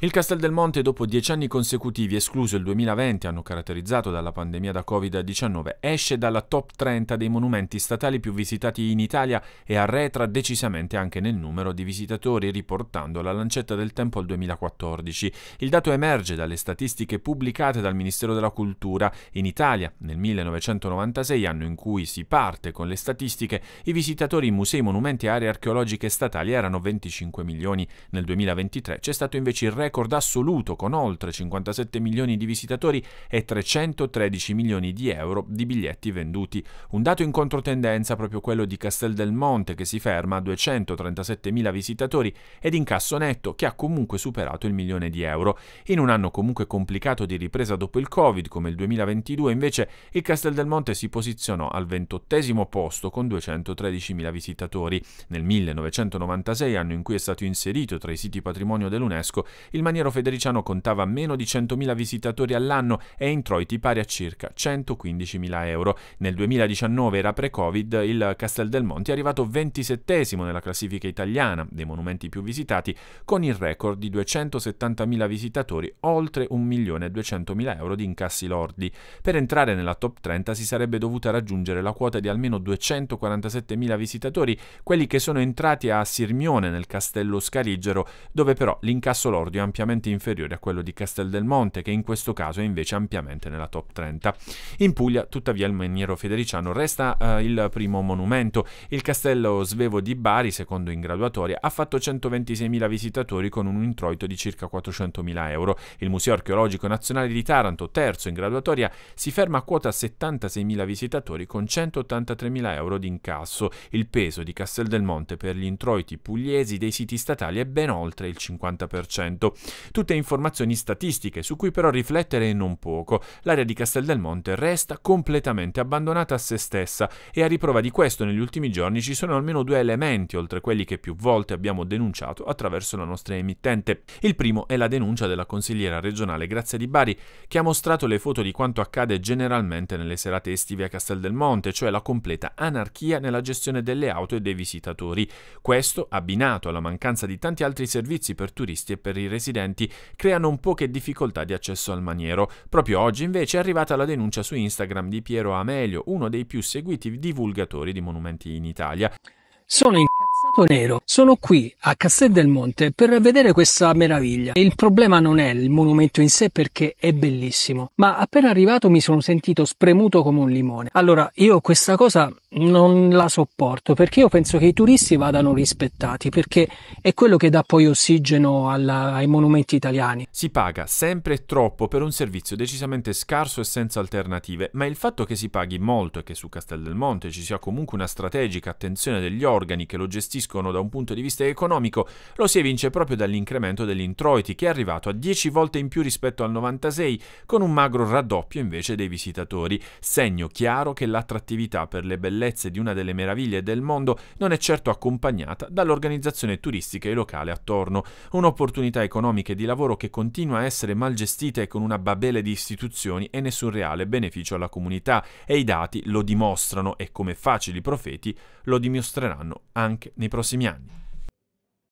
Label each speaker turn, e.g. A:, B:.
A: Il Castel del Monte, dopo dieci anni consecutivi, escluso il 2020, anno caratterizzato dalla pandemia da Covid-19, esce dalla top 30 dei monumenti statali più visitati in Italia e arretra decisamente anche nel numero di visitatori, riportando la lancetta del tempo al 2014. Il dato emerge dalle statistiche pubblicate dal Ministero della Cultura. In Italia, nel 1996, anno in cui si parte con le statistiche, i visitatori in musei, monumenti e aree archeologiche statali erano 25 milioni. Nel 2023 c'è stato invece il record record assoluto con oltre 57 milioni di visitatori e 313 milioni di euro di biglietti venduti. Un dato in controtendenza proprio quello di Castel del Monte che si ferma a 237 mila visitatori ed incasso netto che ha comunque superato il milione di euro. In un anno comunque complicato di ripresa dopo il Covid come il 2022 invece il Castel del Monte si posizionò al 28 posto con 213 mila visitatori. Nel 1996, anno in cui è stato inserito tra i siti patrimonio dell'UNESCO, il maniero federiciano contava meno di 100.000 visitatori all'anno e introiti pari a circa 115.000 euro. Nel 2019 era pre-Covid, il Castel del Monte è arrivato 27 nella classifica italiana dei monumenti più visitati, con il record di 270.000 visitatori, oltre 1.200.000 euro di incassi lordi. Per entrare nella top 30 si sarebbe dovuta raggiungere la quota di almeno 247.000 visitatori, quelli che sono entrati a Sirmione nel castello Scaligero, dove però l'incasso lordi è ampiamente inferiore a quello di Castel del Monte, che in questo caso è invece ampiamente nella top 30. In Puglia, tuttavia, il maniero federiciano resta eh, il primo monumento. Il castello svevo di Bari, secondo in graduatoria, ha fatto 126.000 visitatori con un introito di circa 400.000 euro. Il Museo Archeologico Nazionale di Taranto, terzo in graduatoria, si ferma a quota 76.000 visitatori con 183.000 euro di incasso. Il peso di Castel del Monte per gli introiti pugliesi dei siti statali è ben oltre il 50%. Tutte informazioni statistiche su cui però riflettere non poco. L'area di Castel del Monte resta completamente abbandonata a se stessa e a riprova di questo negli ultimi giorni ci sono almeno due elementi oltre quelli che più volte abbiamo denunciato attraverso la nostra emittente. Il primo è la denuncia della consigliera regionale Grazia di Bari che ha mostrato le foto di quanto accade generalmente nelle serate estive a Castel del Monte, cioè la completa anarchia nella gestione delle auto e dei visitatori. Questo, abbinato alla mancanza di tanti altri servizi per turisti e per i residenti, incidenti un po' poche difficoltà di accesso al maniero. Proprio oggi invece è arrivata la denuncia su Instagram di Piero Amelio, uno dei più seguiti divulgatori di monumenti in Italia.
B: Sono incazzato nero. Sono qui a Castel del Monte per vedere questa meraviglia. Il problema non è il monumento in sé perché è bellissimo, ma appena arrivato mi sono sentito spremuto come un limone. Allora, io questa cosa non la sopporto perché io penso che i turisti vadano rispettati perché è quello che dà poi ossigeno alla, ai monumenti italiani.
A: Si paga sempre troppo per un servizio decisamente scarso e senza alternative, ma il fatto che si paghi molto e che su Castel del Monte ci sia comunque una strategica attenzione degli organi che lo gestiscono da un punto di vista economico lo si evince proprio dall'incremento degli introiti che è arrivato a 10 volte in più rispetto al 96 con un magro raddoppio invece dei visitatori, segno chiaro che l'attrattività per le bellezze bellezze di una delle meraviglie del mondo non è certo accompagnata dall'organizzazione turistica e locale attorno, un'opportunità economica e di lavoro che continua a essere mal gestita e con una babele di istituzioni e nessun reale beneficio alla comunità e i dati lo dimostrano e come facili profeti lo dimostreranno anche nei prossimi anni.